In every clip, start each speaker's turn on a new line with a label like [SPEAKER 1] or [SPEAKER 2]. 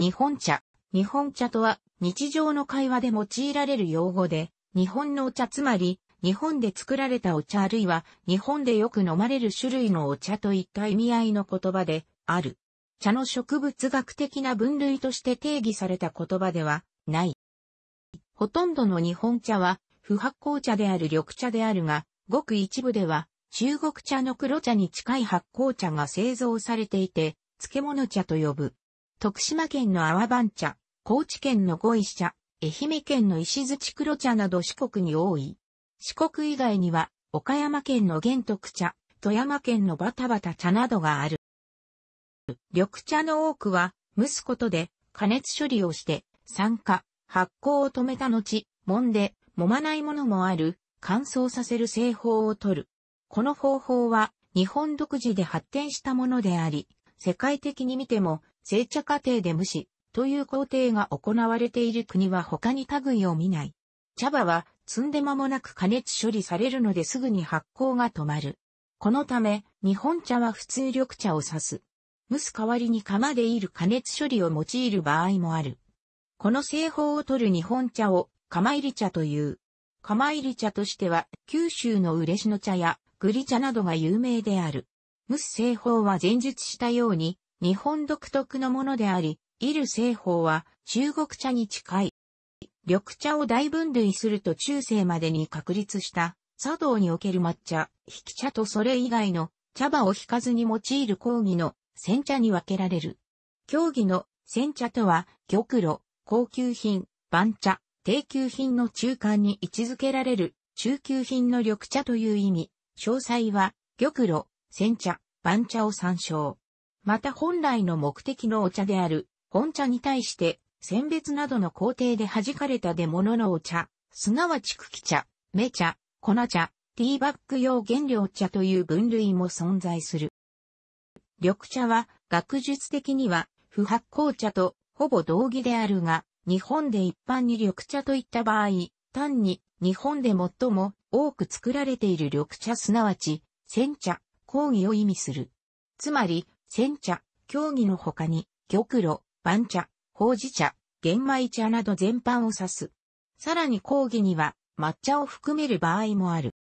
[SPEAKER 1] 日本茶。日本茶とは、日常の会話で用いられる用語で、日本のお茶つまり、日本で作られたお茶あるいは、日本でよく飲まれる種類のお茶といった意味合いの言葉で、ある。茶の植物学的な分類として定義された言葉では、ない。ほとんどの日本茶は、不発酵茶である緑茶であるが、ごく一部では、中国茶の黒茶に近い発酵茶が製造されていて、漬物茶と呼ぶ。徳島県の阿波番茶、高知県の五石茶、愛媛県の石槌黒茶など四国に多い。四国以外には、岡山県の玄徳茶、富山県のバタバタ茶などがある。緑茶の多くは、蒸すことで加熱処理をして、酸化、発酵を止めた後、揉んで、揉まないものもある、乾燥させる製法を取る。この方法は、日本独自で発展したものであり、世界的に見ても成茶過程で無視、という工程が行われている国は他に類を見ない。茶葉は積んで間もなく加熱処理されるのですぐに発酵が止まる。このため、日本茶は普通緑茶を指す。蒸す代わりに釜でいる加熱処理を用いる場合もある。この製法を取る日本茶を釜入り茶という。釜入り茶としては九州の嬉野茶や栗茶などが有名である。蒸す製法は前述したように日本独特のものであり、イル製法は中国茶に近い。緑茶を大分類すると中世までに確立した茶道における抹茶、引き茶とそれ以外の茶葉を引かずに用いる講義の煎茶に分けられる。競技の煎茶とは玉露、高級品、番茶、低級品の中間に位置づけられる中級品の緑茶という意味。詳細は玉露、煎茶、番茶を参照。また本来の目的のお茶である、本茶に対して、選別などの工程で弾かれた出物のお茶、すなわち茎茶、芽茶、粉茶、ティーバッグ用原料茶という分類も存在する。緑茶は学術的には不発酵茶とほぼ同義であるが、日本で一般に緑茶といった場合、単に日本で最も多く作られている緑茶すなわち、煎茶、講義を意味する。つまり、煎茶、競技の他に、玉露、番茶、ほうじ茶、玄米茶など全般を指す。さらに講義には、抹茶を含める場合もある。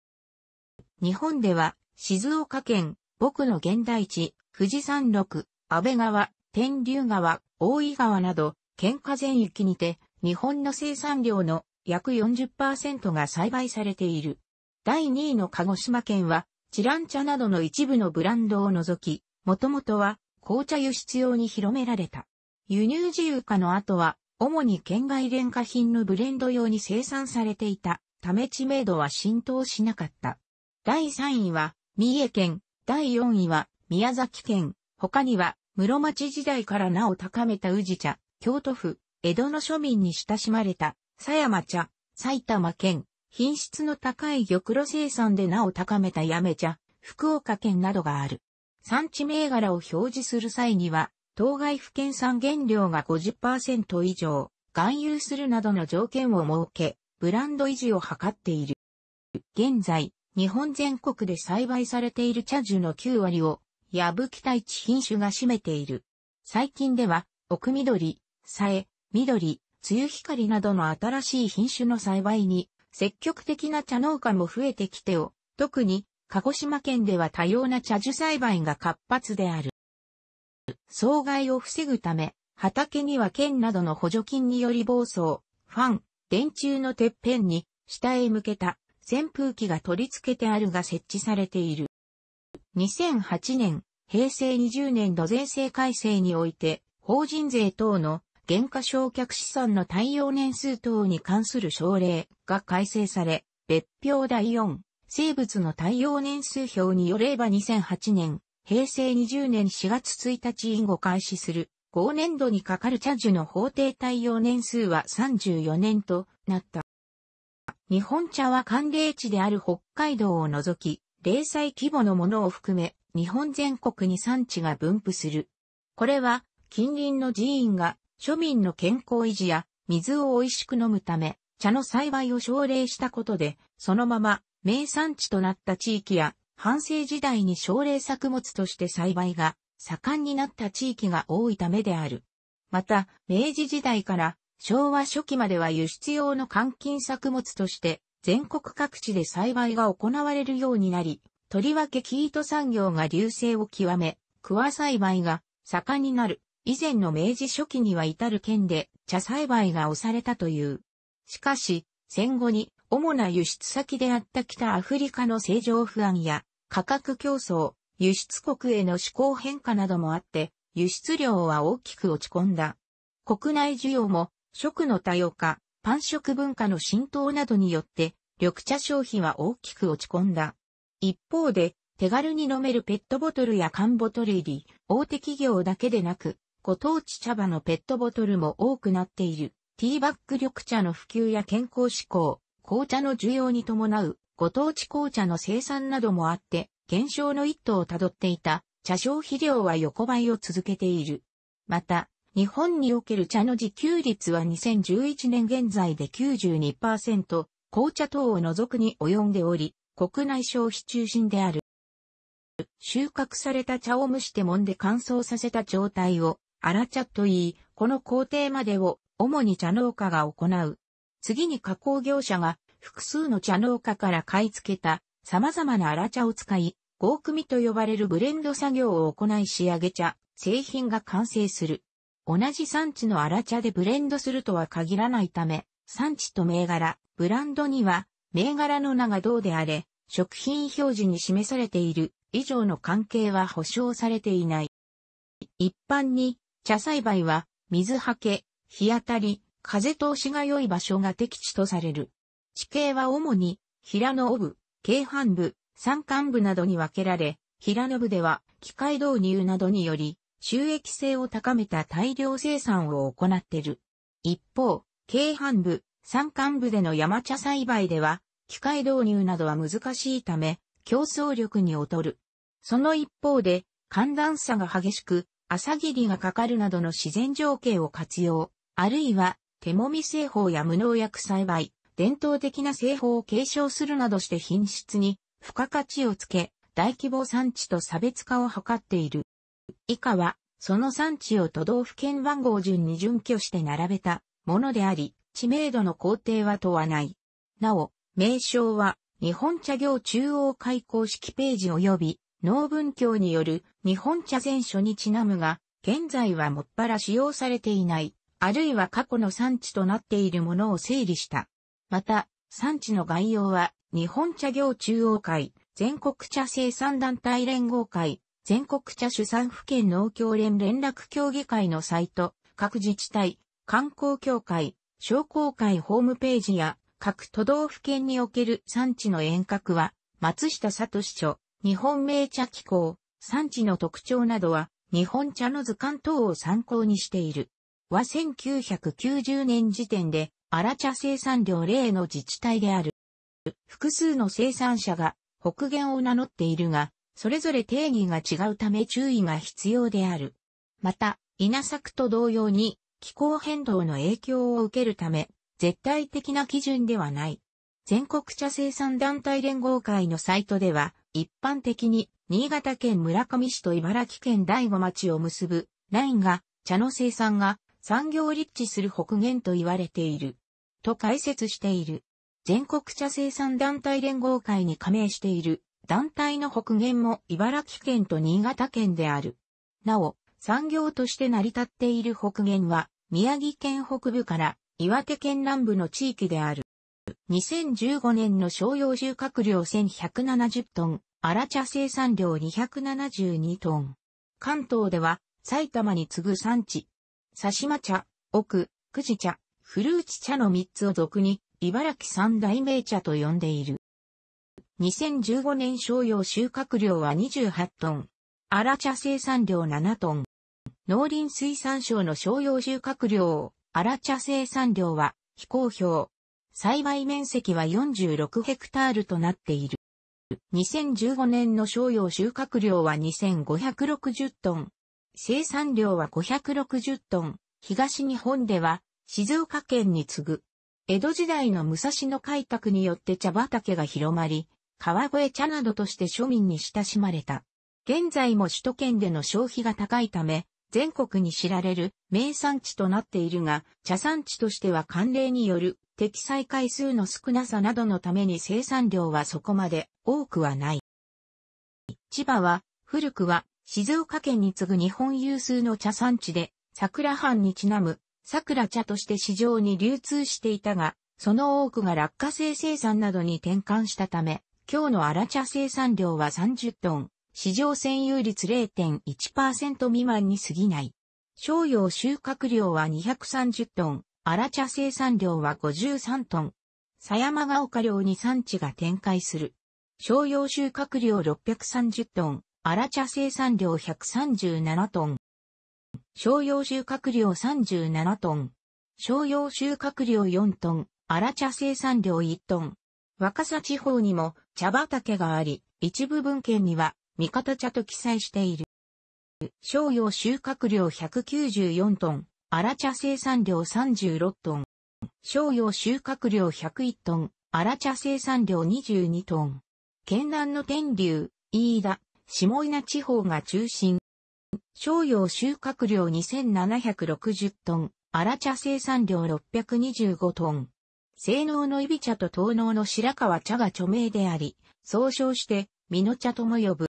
[SPEAKER 1] 日本では、静岡県、僕の現代地、富士山麓、安倍川、天竜川、大井川など、県下全域にて、日本の生産量の約40%が栽培されている。第2位の鹿児島県は、チラン茶などの一部のブランドを除き、もともとは紅茶輸出用に広められた。輸入自由化の後は、主に県外廉価品のブレンド用に生産されていたため知名度は浸透しなかった。第3位は、三重県、第4位は、宮崎県、他には、室町時代から名を高めた宇治茶、京都府、江戸の庶民に親しまれた、狭山茶、埼玉県、品質の高い玉露生産で名を高めた八女茶、福岡県などがある。産地銘柄を表示する際には、当該府県産原料が50%以上、含有するなどの条件を設け、ブランド維持を図っている。現在、日本全国で栽培されている茶樹の9割を、やぶき大地品種が占めている。最近では、奥緑、さえ、緑、梅雨光などの新しい品種の栽培に、積極的な茶農家も増えてきてお、特に鹿児島県では多様な茶樹栽培が活発である。障害を防ぐため、畑には県などの補助金により暴走、ファン、電柱のてっぺんに、下へ向けた扇風機が取り付けてあるが設置されている。2008年、平成20年度税制改正において、法人税等の減価償却資産の対応年数等に関する省令が改正され、別表第4、生物の対応年数表によれば2008年、平成20年4月1日以後開始する、合年度にかかる茶樹の法定対応年数は34年となった。日本茶は寒冷地である北海道を除き、零細規模のものを含め、日本全国に産地が分布する。これは、近隣の寺院が庶民の健康維持や水を美味しく飲むため、茶の栽培を奨励したことで、そのまま名産地となった地域や、半世時代に奨励作物として栽培が盛んになった地域が多いためである。また、明治時代から昭和初期までは輸出用の換金作物として全国各地で栽培が行われるようになり、とりわけ生糸産業が流星を極め、桑栽培が盛んになる。以前の明治初期には至る県で茶栽培が押されたという。しかし、戦後に主な輸出先であった北アフリカの政情不安や価格競争、輸出国への思考変化などもあって、輸出量は大きく落ち込んだ。国内需要も食の多様化、パン食文化の浸透などによって、緑茶消費は大きく落ち込んだ。一方で、手軽に飲めるペットボトルや缶ボトル入り、大手企業だけでなく、ご当地茶葉のペットボトルも多くなっている。ティーバッグ緑茶の普及や健康志向、紅茶の需要に伴うご当地紅茶の生産などもあって、減少の一途をたどっていた茶消費量は横ばいを続けている。また、日本における茶の自給率は2011年現在で92%、紅茶等を除くに及んでおり、国内消費中心である。収穫された茶を蒸して揉んで乾燥させた状態を、荒茶と言い、この工程までを主に茶農家が行う。次に加工業者が複数の茶農家から買い付けた様々な荒茶を使い、合組と呼ばれるブレンド作業を行い仕上げ茶、製品が完成する。同じ産地の荒茶でブレンドするとは限らないため、産地と銘柄、ブランドには、銘柄の名がどうであれ、食品表示に示されている以上の関係は保証されていない。一般に、茶栽培は、水はけ、日当たり、風通しが良い場所が適地とされる。地形は主に、平野部、京阪部、山間部などに分けられ、平野部では機械導入などにより収益性を高めた大量生産を行っている。一方、京阪部、山間部での山茶栽培では機械導入などは難しいため競争力に劣る。その一方で寒暖差が激しく朝霧がかかるなどの自然情景を活用、あるいは手もみ製法や無農薬栽培、伝統的な製法を継承するなどして品質に付加価値をつけ、大規模産地と差別化を図っている。以下は、その産地を都道府県番号順に準拠して並べたものであり、知名度の工程は問わない。なお、名称は、日本茶業中央開講式ページ及び、農文教による日本茶全書にちなむが、現在はもっぱら使用されていない。あるいは過去の産地となっているものを整理した。また、産地の概要は、日本茶業中央会、全国茶生産団体連合会、全国茶主産府県農協連連絡協議会のサイト、各自治体、観光協会、商工会ホームページや、各都道府県における産地の遠隔は、松下里市長、日本名茶機構、産地の特徴などは、日本茶の図鑑等を参考にしている。は1990年時点で、アラ生産量例の自治体である。複数の生産者が北限を名乗っているが、それぞれ定義が違うため注意が必要である。また、稲作と同様に気候変動の影響を受けるため、絶対的な基準ではない。全国茶生産団体連合会のサイトでは、一般的に新潟県村上市と茨城県大子町を結ぶラインが茶の生産が産業立地する北限と言われている。と解説している。全国茶生産団体連合会に加盟している団体の北限も茨城県と新潟県である。なお、産業として成り立っている北限は宮城県北部から岩手県南部の地域である。2015年の商用収穫量1170トン、荒茶生産量272トン。関東では埼玉に次ぐ産地、さし茶、奥、くじ茶、フルーチ茶の3つを俗に、茨城三大名茶と呼んでいる。2015年商用収穫量は28トン。荒茶生産量7トン。農林水産省の商用収穫量、荒茶生産量は非公表。栽培面積は46ヘクタールとなっている。2015年の商用収穫量は2560トン。生産量は560トン、東日本では静岡県に次ぐ。江戸時代の武蔵野開拓によって茶畑が広まり、川越茶などとして庶民に親しまれた。現在も首都圏での消費が高いため、全国に知られる名産地となっているが、茶産地としては慣例による適採回数の少なさなどのために生産量はそこまで多くはない。千葉は古くは静岡県に次ぐ日本有数の茶産地で、桜藩にちなむ、桜茶として市場に流通していたが、その多くが落花生生産などに転換したため、今日の荒茶生産量は30トン、市場占有率0.1%未満に過ぎない。商用収穫量は230トン、荒茶生産量は53トン。狭山が丘量に産地が展開する。商用収穫量630トン、荒茶生産量137トン。商用収穫量37トン。商用収穫量4トン。荒茶生産量1トン。若狭地方にも茶畑があり、一部文献には味方茶と記載している。商用収穫量194トン。荒茶生産量36トン。商用収穫量101トン。荒茶生産量22トン。県南の天竜、飯田、下稲地方が中心。商用収穫量2760トン、荒茶生産量625トン。性能のいび茶と東能の白川茶が著名であり、総称して、美濃茶とも呼ぶ。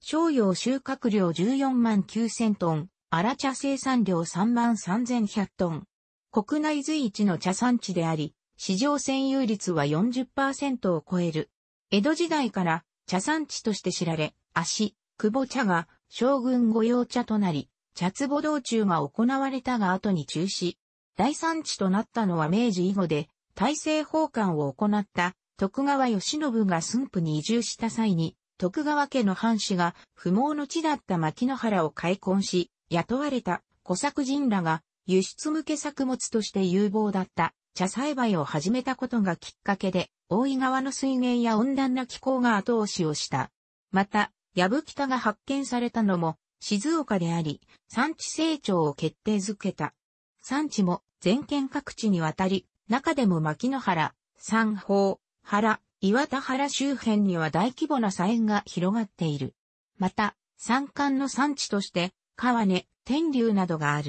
[SPEAKER 1] 商用収穫量14万9000トン、荒茶生産量3万3100トン。国内随一の茶産地であり、市場占有率は40%を超える。江戸時代から茶産地として知られ、足、久保茶が将軍御用茶となり、茶壺道中が行われたが後に中止。大産地となったのは明治以後で、大政奉還を行った徳川義信が駿府に移住した際に、徳川家の藩士が不毛の地だった牧野原を開墾し、雇われた小作人らが輸出向け作物として有望だった茶栽培を始めたことがきっかけで、大井川の水源や温暖な気候が後押しをした。また、矢吹田が発見されたのも静岡であり、産地成長を決定づけた。産地も全県各地にわたり、中でも牧野原、三宝、原、岩田原周辺には大規模な菜園が広がっている。また、山間の産地として、川根、天竜などがある。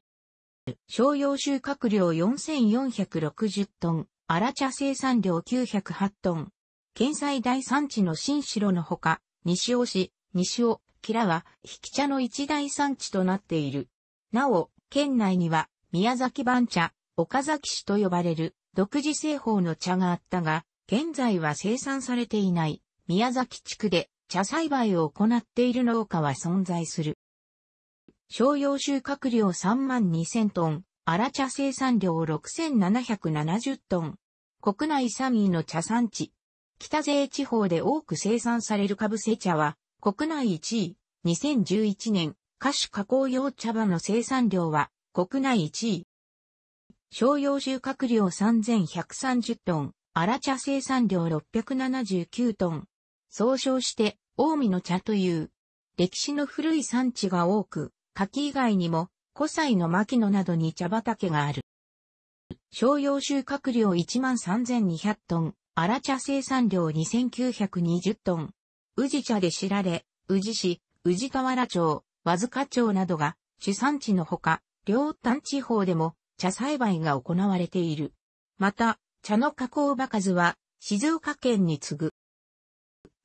[SPEAKER 1] 商用収穫量4460トン、荒茶生産量908トン。県最大産地の新城のほか、西尾市、西尾、キラは、引き茶の一大産地となっている。なお、県内には、宮崎番茶、岡崎市と呼ばれる、独自製法の茶があったが、現在は生産されていない、宮崎地区で、茶栽培を行っている農家は存在する。商用収穫量3万2000トン、アラ茶生産量6770トン。国内3位の茶産地。北税地方で多く生産されるカブセ茶は、国内1位。2011年、菓子加工用茶葉の生産量は、国内1位。商用収穫量3130トン。荒茶生産量679トン。総称して、近江の茶という、歴史の古い産地が多く、柿以外にも、古祭の牧野などに茶畑がある。商用収穫量13,200トン、荒茶生産量2,920トン。宇治茶で知られ、宇治市、宇治河原町、和塚町などが主産地のほか、両端地方でも茶栽培が行われている。また、茶の加工場数は静岡県に次ぐ。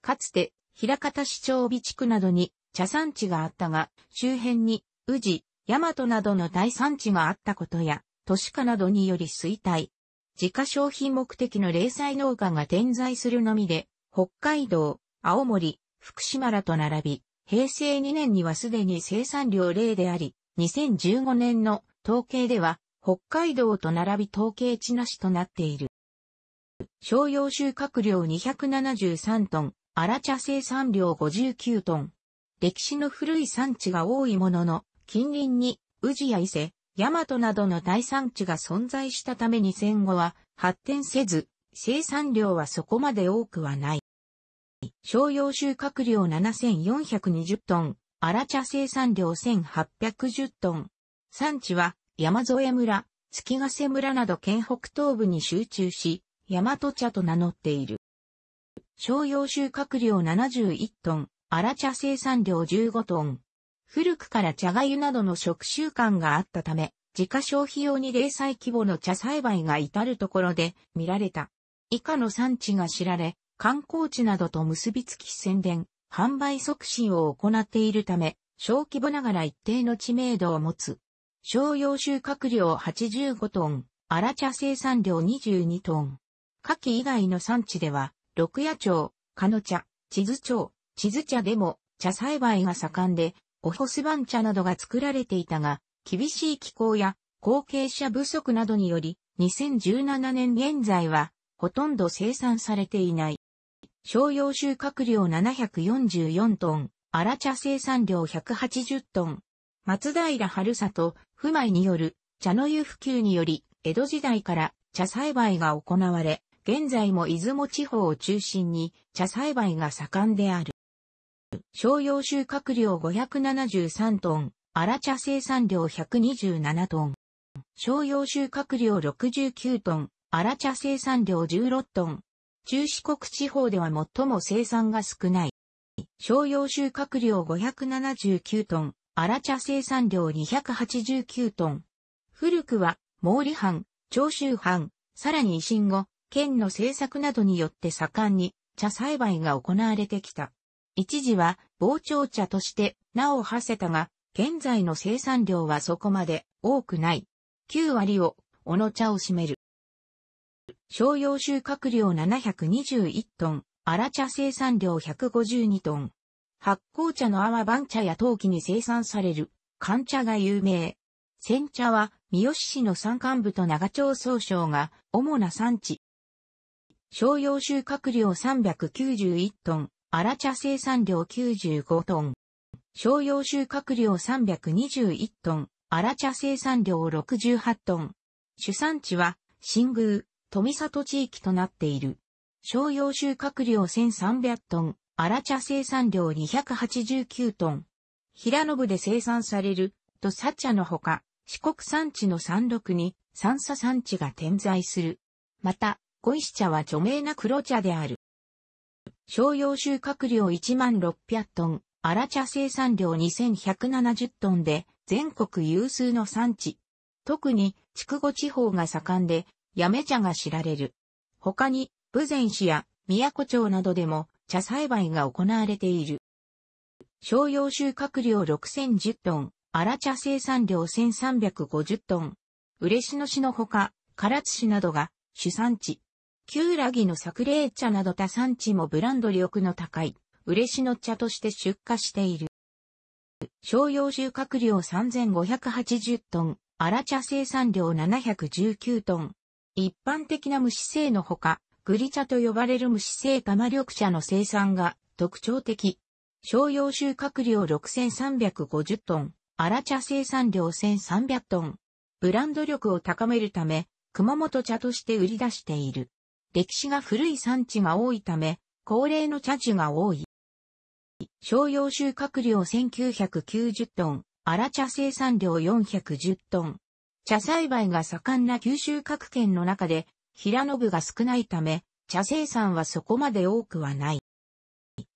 [SPEAKER 1] かつて、平方市町備地区などに茶産地があったが、周辺に宇治、大和などの大産地があったことや、都市化などにより衰退。自家商品目的の零細農家が点在するのみで、北海道、青森、福島らと並び、平成2年にはすでに生産量0であり、2015年の統計では、北海道と並び統計地なしとなっている。商用収穫量273トン、荒茶生産量59トン。歴史の古い産地が多いものの、近隣に宇治や伊勢、大和などの大産地が存在したために戦後は発展せず、生産量はそこまで多くはない。商用収穫量7420トン、荒茶生産量1810トン。産地は山添村、月ヶ瀬村など県北東部に集中し、大和茶と名乗っている。商用収穫量71トン、荒茶生産量15トン、古くから茶がゆなどの食習慣があったため、自家消費用に零細規模の茶栽培が至るところで見られた。以下の産地が知られ、観光地などと結びつき宣伝、販売促進を行っているため、小規模ながら一定の知名度を持つ。商用収穫量85トン、荒茶生産量22トン。夏季以外の産地では、六夜町、鹿野茶、地図町、地図茶でも茶栽培が盛んで、オホスバン茶などが作られていたが、厳しい気候や後継者不足などにより、2017年現在は、ほとんど生産されていない。商用収穫量744トン、荒茶生産量180トン。松平春里、不米による茶の湯普及により、江戸時代から茶栽培が行われ、現在も出雲地方を中心に茶栽培が盛んである。商用収穫量573トン、荒茶生産量127トン。商用収穫量69トン、荒茶生産量16トン。中四国地方では最も生産が少ない。商用収穫量579トン、荒茶生産量289トン。古くは、毛利藩、長州藩、さらに維新後、県の政策などによって盛んに茶栽培が行われてきた。一時は膨張茶として名を馳せたが、現在の生産量はそこまで多くない。9割を、小野茶を占める。商用収穫量721トン、荒茶生産量152トン。発酵茶の泡番茶や陶器に生産される、寒茶が有名。煎茶は、三好市の山間部と長町総省が主な産地。商用収穫量391トン、荒茶生産量95トン。商用収穫量321トン。荒茶生産量68トン。主産地は、新宮、富里地域となっている。商用収穫量1300トン。荒茶生産量289トン。平野部で生産される、土佐茶のほか、四国産地の山麓に、三佐産地が点在する。また、五石茶は著名な黒茶である。商用収穫量1万600トン、荒茶生産量2170トンで、全国有数の産地。特に、筑後地方が盛んで、やめ茶が知られる。他に、武前市や宮古町などでも茶栽培が行われている。商用収穫量6010トン、荒茶生産量1350トン。嬉野市のほか、唐津市などが主産地。キュウラギの作例茶など他産地もブランド力の高い、嬉野茶として出荷している。商用収穫量3580トン、荒茶生産量719トン。一般的な無し性のほか、グリ茶と呼ばれる無し性玉緑茶の生産が特徴的。商用収穫量6350トン、荒茶生産量1300トン。ブランド力を高めるため、熊本茶として売り出している。歴史が古い産地が多いため、高齢の茶樹が多い。商用収穫量1990トン、荒茶生産量410トン。茶栽培が盛んな九州各県の中で、平野部が少ないため、茶生産はそこまで多くはない。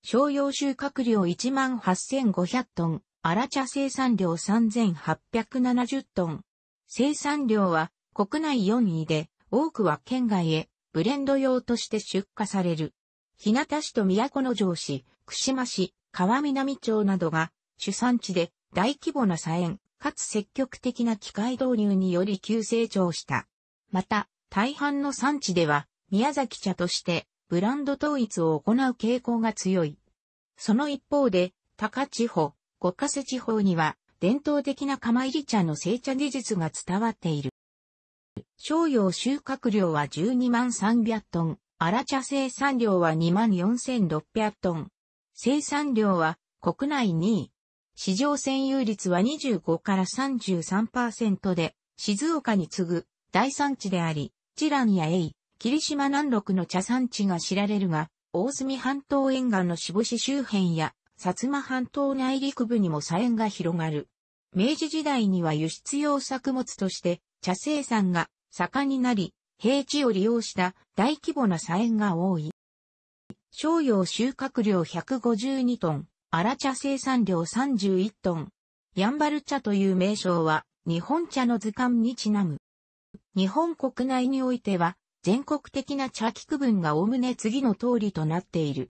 [SPEAKER 1] 商用収穫量18,500トン、荒茶生産量3,870トン。生産量は国内4位で、多くは県外へ、ブレンド用として出荷される。日向市と都城市、串間市、川南町などが主産地で大規模な菜園、かつ積極的な機械導入により急成長した。また、大半の産地では、宮崎茶としてブランド統一を行う傾向が強い。その一方で、高地方、五ヶ瀬地方には、伝統的な釜入り茶の製茶技術が伝わっている。商用収穫量は12万300トン、荒茶生産量は2万4600トン。生産量は国内2位。市場占有率は25から33%で、静岡に次ぐ大産地であり、知覧や栄、霧島南麓の茶産地が知られるが、大隅半島沿岸の渋市周辺や、薩摩半島内陸部にも茶園が広がる。明治時代には輸出用作物として茶生産が盛んになり、平地を利用した大規模な茶園が多い。商用収穫量152トン、荒茶生産量31トン。ヤンバル茶という名称は、日本茶の図鑑にちなむ。日本国内においては、全国的な茶器区分がおむね次の通りとなっている。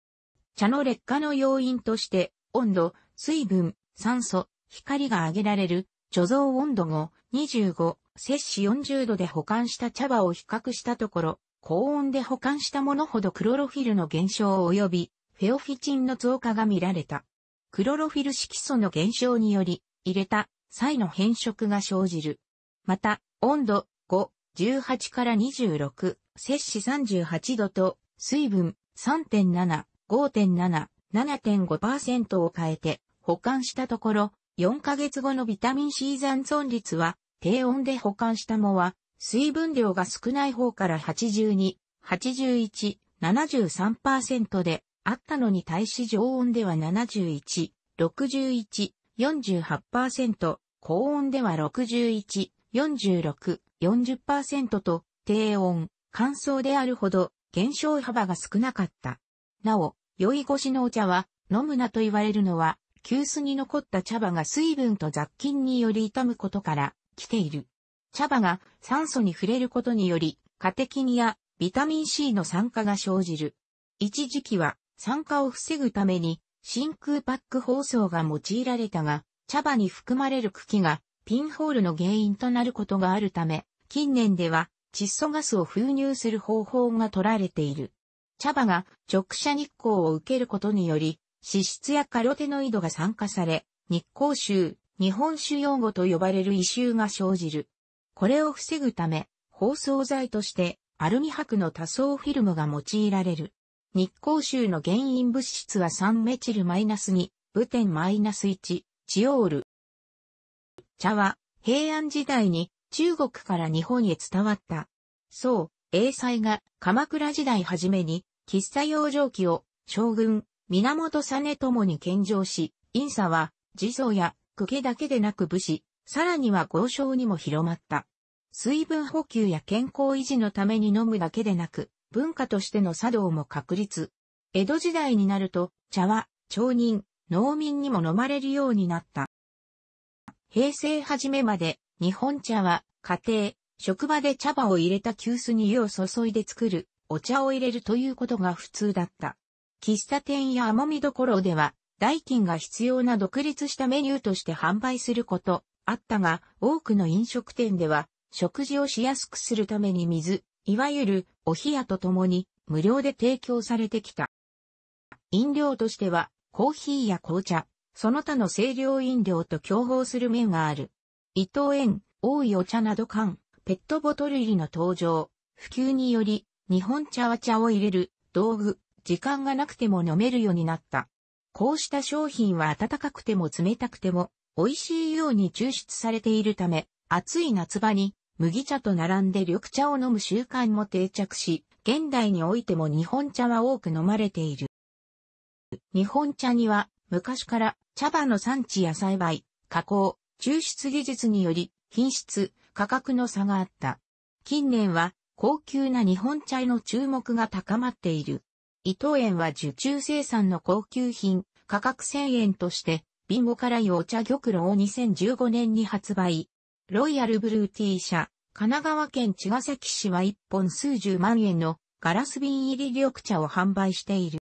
[SPEAKER 1] 茶の劣化の要因として、温度、水分、酸素、光が挙げられる、貯蔵温度5、25、摂氏40度で保管した茶葉を比較したところ、高温で保管したものほどクロロフィルの減少及びフェオフィチンの増加が見られた。クロロフィル色素の減少により、入れた際の変色が生じる。また、温度5、18から26、摂氏38度と、水分3.7、5.7、7.5%を変えて保管したところ、4ヶ月後のビタミン C 残存率は低温で保管した藻は、水分量が少ない方から82、81、73%であったのに対し常温では71、61、48%、高温では61、46、40%と低温、乾燥であるほど減少幅が少なかった。なお、酔い越しのお茶は飲むなと言われるのは、急須に残った茶葉が水分と雑菌により傷むことから、来ている。茶葉が酸素に触れることにより、カテキンやビタミン C の酸化が生じる。一時期は酸化を防ぐために真空パック包装が用いられたが、茶葉に含まれる茎がピンホールの原因となることがあるため、近年では窒素ガスを封入する方法が取られている。茶葉が直射日光を受けることにより、脂質やカロテノイドが酸化され、日光臭、日本酒用語と呼ばれる異臭が生じる。これを防ぐため、包装材としてアルミ箔の多層フィルムが用いられる。日光臭の原因物質は 3- メチルマイナス -2、ブテン -1、チオール。茶は平安時代に中国から日本へ伝わった。そう、英才が鎌倉時代初めに喫茶養生記を将軍、源実朝に献上し、陰茶は、地蔵や公家だけでなく武士、さらには豪商にも広まった。水分補給や健康維持のために飲むだけでなく、文化としての茶道も確立。江戸時代になると、茶は、町人、農民にも飲まれるようになった。平成初めまで、日本茶は、家庭、職場で茶葉を入れた急須に湯を注いで作る、お茶を入れるということが普通だった。喫茶店や甘みどころでは、代金が必要な独立したメニューとして販売すること、あったが、多くの飲食店では、食事をしやすくするために水、いわゆるお冷やとともに無料で提供されてきた。飲料としては、コーヒーや紅茶、その他の清涼飲料と競合する面がある。伊藤園、多いお茶など缶、ペットボトル入りの登場、普及により、日本茶は茶を入れる、道具、時間がなくても飲めるようになった。こうした商品は暖かくても冷たくても美味しいように抽出されているため、暑い夏場に麦茶と並んで緑茶を飲む習慣も定着し、現代においても日本茶は多く飲まれている。日本茶には昔から茶葉の産地や栽培、加工、抽出技術により品質、価格の差があった。近年は高級な日本茶への注目が高まっている。伊藤園は受注生産の高級品、価格1000円として、ビンゴ辛いお茶玉露を2015年に発売。ロイヤルブルーティー社、神奈川県茅ヶ崎市は1本数十万円のガラス瓶入り緑茶を販売している。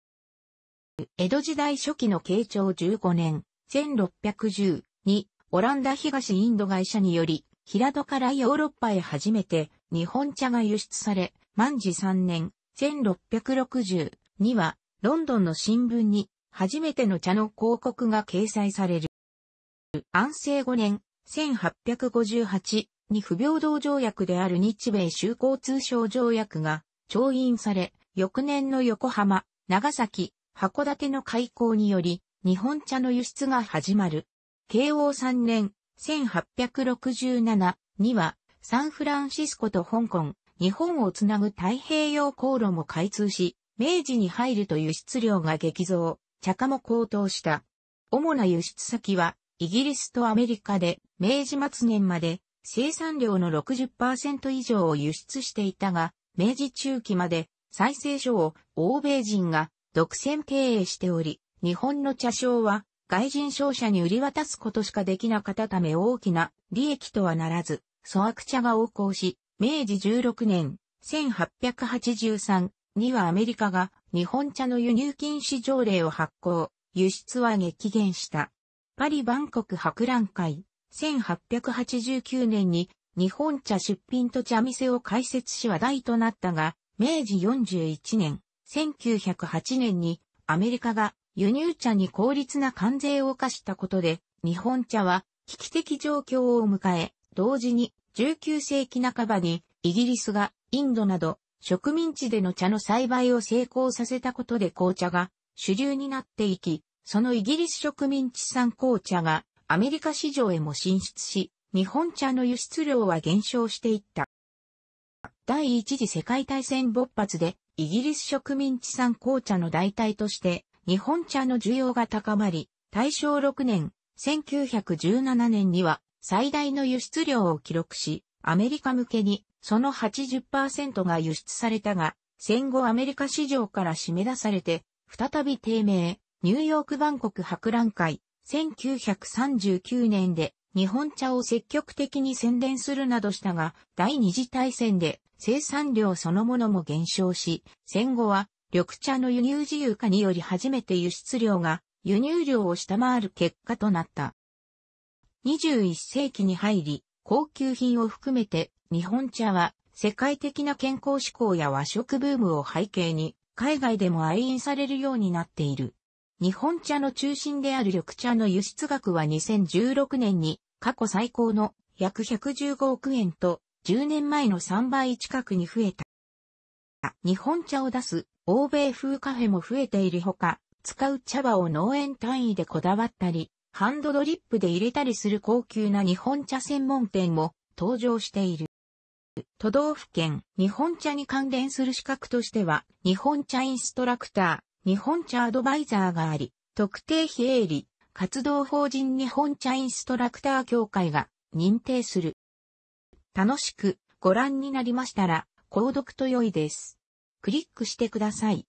[SPEAKER 1] 江戸時代初期の慶長15年、1610に、オランダ東インド会社により、平戸からヨーロッパへ初めて日本茶が輸出され、万治3年、1660には、ロンドンの新聞に、初めての茶の広告が掲載される。安政5年、1858に不平等条約である日米修好通商条約が調印され、翌年の横浜、長崎、函館の開港により、日本茶の輸出が始まる。慶応3年、1867には、サンフランシスコと香港、日本をつなぐ太平洋航路も開通し、明治に入ると輸出量が激増、茶化も高騰した。主な輸出先は、イギリスとアメリカで、明治末年まで、生産量の60%以上を輸出していたが、明治中期まで、再生所を欧米人が独占経営しており、日本の茶商は外人商社に売り渡すことしかできなかったため大きな利益とはならず、粗悪茶が横行し、明治16年、1883 2はアメリカが日本茶の輸入禁止条例を発行、輸出は激減した。パリ万国博覧会、1889年に日本茶出品と茶店を開設し話題となったが、明治41年、1908年にアメリカが輸入茶に効率な関税を課したことで、日本茶は危機的状況を迎え、同時に19世紀半ばにイギリスがインドなど植民地での茶の栽培を成功させたことで紅茶が主流になっていき、そのイギリス植民地産紅茶がアメリカ市場へも進出し、日本茶の輸出量は減少していった。第一次世界大戦勃発でイギリス植民地産紅茶の代替として日本茶の需要が高まり、大正6年、1917年には最大の輸出量を記録し、アメリカ向けにその80%が輸出されたが、戦後アメリカ市場から締め出されて、再び低迷、ニューヨーク万国博覧会、1939年で日本茶を積極的に宣伝するなどしたが、第二次大戦で生産量そのものも減少し、戦後は緑茶の輸入自由化により初めて輸出量が輸入量を下回る結果となった。21世紀に入り、高級品を含めて、日本茶は世界的な健康志向や和食ブームを背景に、海外でも愛飲されるようになっている。日本茶の中心である緑茶の輸出額は2016年に過去最高の約115億円と10年前の3倍近くに増えた。日本茶を出す欧米風カフェも増えているほか、使う茶葉を農園単位でこだわったり、ハンドドリップで入れたりする高級な日本茶専門店も登場している。都道府県、日本茶に関連する資格としては、日本茶インストラクター、日本茶アドバイザーがあり、特定非営利、活動法人日本茶インストラクター協会が認定する。楽しくご覧になりましたら、購読と良いです。クリックしてください。